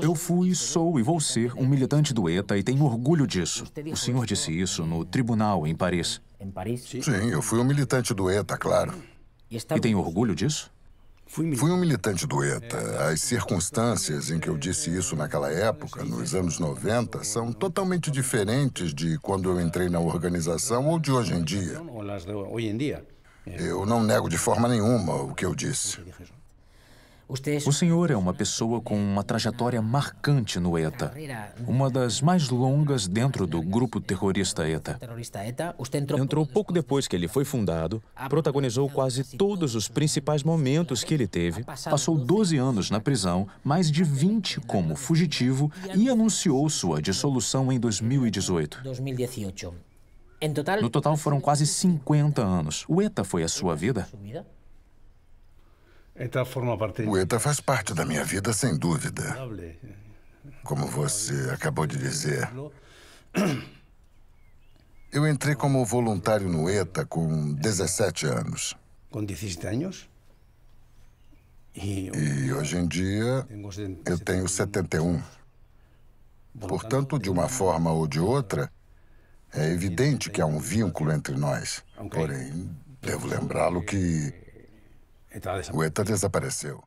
Eu fui, sou e vou ser um militante do ETA e tenho orgulho disso. O senhor disse isso no tribunal em Paris. Sim, eu fui um militante do ETA, claro. E tem orgulho disso? Fui um militante do ETA. As circunstâncias em que eu disse isso naquela época, nos anos 90, são totalmente diferentes de quando eu entrei na organização ou de hoje em dia. Eu não nego de forma nenhuma o que eu disse. O senhor é uma pessoa com uma trajetória marcante no ETA, uma das mais longas dentro do grupo terrorista ETA. Entrou pouco depois que ele foi fundado, protagonizou quase todos os principais momentos que ele teve, passou 12 anos na prisão, mais de 20 como fugitivo e anunciou sua dissolução em 2018. No total foram quase 50 anos. O ETA foi a sua vida? É o ETA faz parte da minha vida, sem dúvida. Como você acabou de dizer, eu entrei como voluntário no ETA com 17 anos. Com 17 anos? E hoje em dia eu tenho 71. Portanto, de uma forma ou de outra, é evidente que há um vínculo entre nós. Porém, devo lembrá-lo que então, O ETA desapareceu.